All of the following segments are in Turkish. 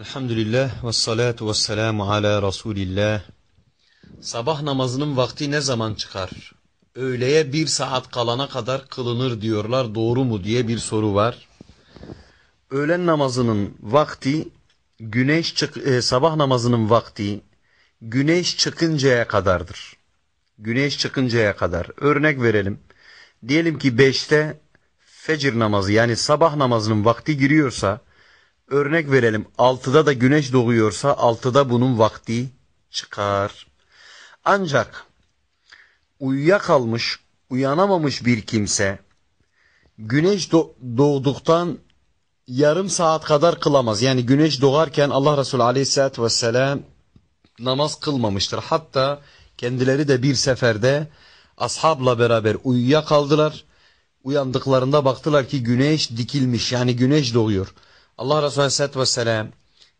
Elhamdülillah ve salatu ve selamu ala Resulillah. Sabah namazının vakti ne zaman çıkar? Öğleye bir saat kalana kadar kılınır diyorlar doğru mu diye bir soru var. Öğlen namazının vakti güneş çık e, sabah namazının vakti güneş çıkıncaya kadardır. Güneş çıkıncaya kadar. Örnek verelim. Diyelim ki 5'te fecir namazı yani sabah namazının vakti giriyorsa Örnek verelim. 6'da da güneş doğuyorsa 6'da bunun vakti çıkar. Ancak uyuyakalmış, uyanamamış bir kimse güneş doğduktan yarım saat kadar kılamaz. Yani güneş doğarken Allah Resulü Aleyhisselatü Vesselam namaz kılmamıştır. Hatta kendileri de bir seferde ashabla beraber uyuyakaldılar. Uyandıklarında baktılar ki güneş dikilmiş yani güneş doğuyor. Allah Resulü Aleyhisselatü Vesselam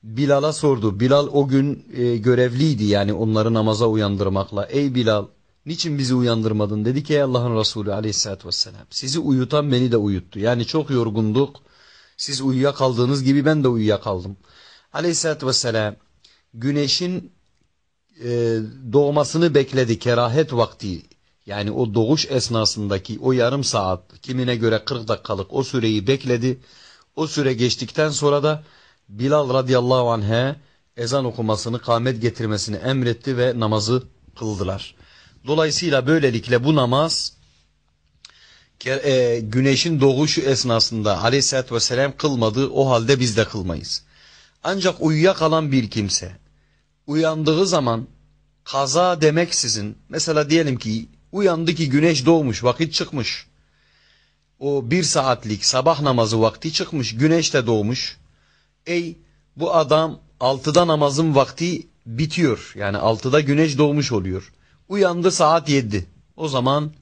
Bilal'a sordu. Bilal o gün e, görevliydi yani onları namaza uyandırmakla. Ey Bilal niçin bizi uyandırmadın? Dedi ki ey Allah'ın Resulü Aleyhisselatü Vesselam sizi uyutan beni de uyuttu. Yani çok yorgunduk. Siz uyuyakaldığınız gibi ben de uyuyakaldım. Aleyhisselatü Vesselam güneşin e, doğmasını bekledi kerahet vakti. Yani o doğuş esnasındaki o yarım saat kimine göre 40 dakikalık o süreyi bekledi. O süre geçtikten sonra da Bilal radıyallahu anh'e ezan okumasını, kâmet getirmesini emretti ve namazı kıldılar. Dolayısıyla böylelikle bu namaz e, güneşin doğuşu esnasında aleyhissalatü vesselam kılmadığı o halde biz de kılmayız. Ancak uyuyakalan bir kimse uyandığı zaman kaza demeksizin mesela diyelim ki uyandı ki güneş doğmuş vakit çıkmış o bir saatlik sabah namazı vakti çıkmış güneş de doğmuş. Ey bu adam altıda namazın vakti bitiyor. Yani altıda güneş doğmuş oluyor. Uyandı saat yedi. O zaman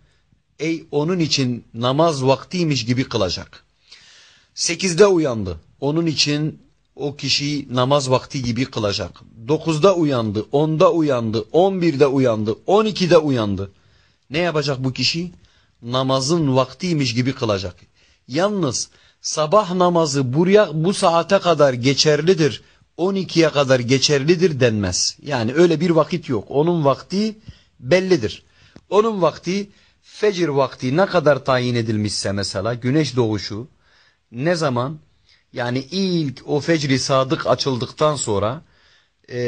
ey onun için namaz vaktiymiş gibi kılacak. Sekizde uyandı. Onun için o kişiyi namaz vakti gibi kılacak. Dokuzda uyandı, onda uyandı, on birde uyandı, on ikide uyandı. Ne yapacak bu kişi? namazın vaktiymiş gibi kılacak. Yalnız sabah namazı buraya bu saate kadar geçerlidir, 12'ye kadar geçerlidir denmez. Yani öyle bir vakit yok. Onun vakti bellidir. Onun vakti fecir vakti ne kadar tayin edilmişse mesela güneş doğuşu ne zaman yani ilk o fecri sadık açıldıktan sonra e,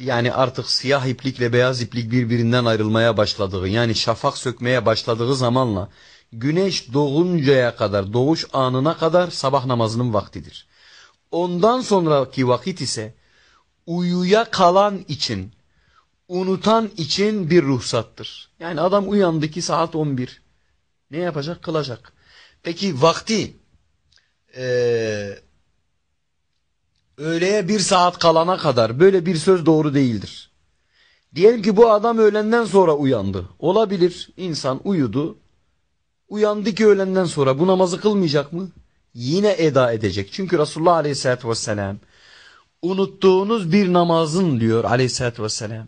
yani artık siyah iplikle beyaz iplik birbirinden ayrılmaya başladığı yani şafak sökmeye başladığı zamanla güneş doğuncaya kadar doğuş anına kadar sabah namazının vaktidir. Ondan sonraki vakit ise uyuya kalan için unutan için bir ruhsattır. Yani adam uyandı ki saat 11 ne yapacak kılacak. Peki vakti eee öğleye bir saat kalana kadar böyle bir söz doğru değildir. Diyelim ki bu adam öğlenden sonra uyandı. Olabilir insan uyudu. Uyandı ki öğlenden sonra bu namazı kılmayacak mı? Yine eda edecek. Çünkü Resulullah aleyhissalatü vesselam unuttuğunuz bir namazın diyor aleyhissalatü vesselam.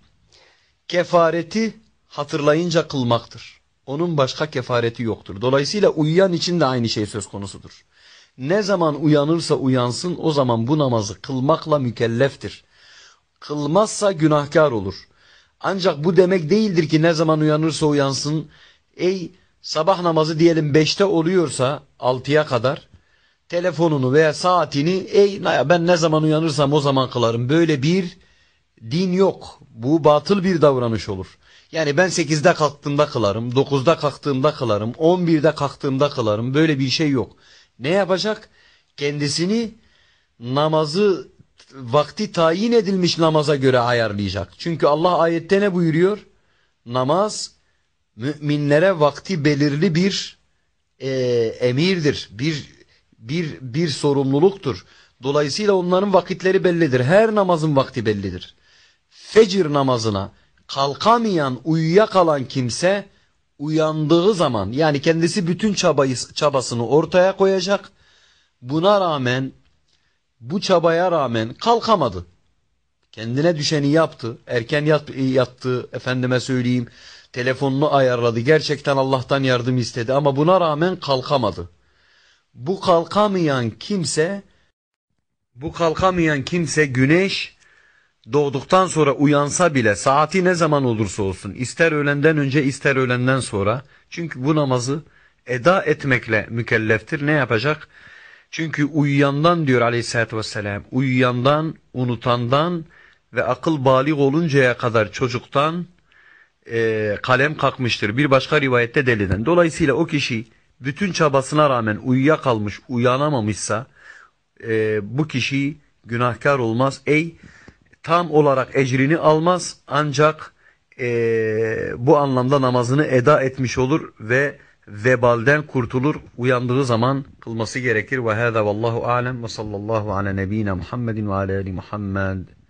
Kefareti hatırlayınca kılmaktır. Onun başka kefareti yoktur. Dolayısıyla uyuyan için de aynı şey söz konusudur. Ne zaman uyanırsa uyansın o zaman bu namazı kılmakla mükelleftir. Kılmazsa günahkar olur. Ancak bu demek değildir ki ne zaman uyanırsa uyansın. Ey sabah namazı diyelim 5'te oluyorsa 6'ya kadar telefonunu veya saatini ey ben ne zaman uyanırsam o zaman kılarım. Böyle bir din yok. Bu batıl bir davranış olur. Yani ben 8'de kalktığımda kılarım, 9'da kalktığımda kılarım, 11'de kalktığımda kılarım. Böyle bir şey yok. Ne yapacak? Kendisini namazı vakti tayin edilmiş namaza göre ayarlayacak. Çünkü Allah ayette ne buyuruyor? Namaz müminlere vakti belirli bir e, emirdir. Bir, bir, bir sorumluluktur. Dolayısıyla onların vakitleri bellidir. Her namazın vakti bellidir. Fecir namazına kalkamayan, uyuyakalan kimse uyandığı zaman yani kendisi bütün çabayı, çabasını ortaya koyacak. Buna rağmen bu çabaya rağmen kalkamadı. Kendine düşeni yaptı. Erken yat, yattı efendime söyleyeyim. Telefonunu ayarladı. Gerçekten Allah'tan yardım istedi ama buna rağmen kalkamadı. Bu kalkamayan kimse bu kalkamayan kimse güneş doğduktan sonra uyansa bile saati ne zaman olursa olsun ister öğlenden önce ister öğlenden sonra çünkü bu namazı eda etmekle mükelleftir. Ne yapacak? Çünkü uyuyandan diyor aleyhissalatü vesselam uyuyandan, unutandan ve akıl balik oluncaya kadar çocuktan e, kalem kalkmıştır. Bir başka rivayette deliden. Dolayısıyla o kişi bütün çabasına rağmen uyuyakalmış, uyanamamışsa e, bu kişi günahkar olmaz. Ey! tam olarak ecrini almaz ancak e, bu anlamda namazını eda etmiş olur ve vebalden kurtulur. Uyandığı zaman kılması gerekir. Ve hâzâ vallahu alem ve sallallahu ala nebîne Muhammedin ve alâli Muhammed.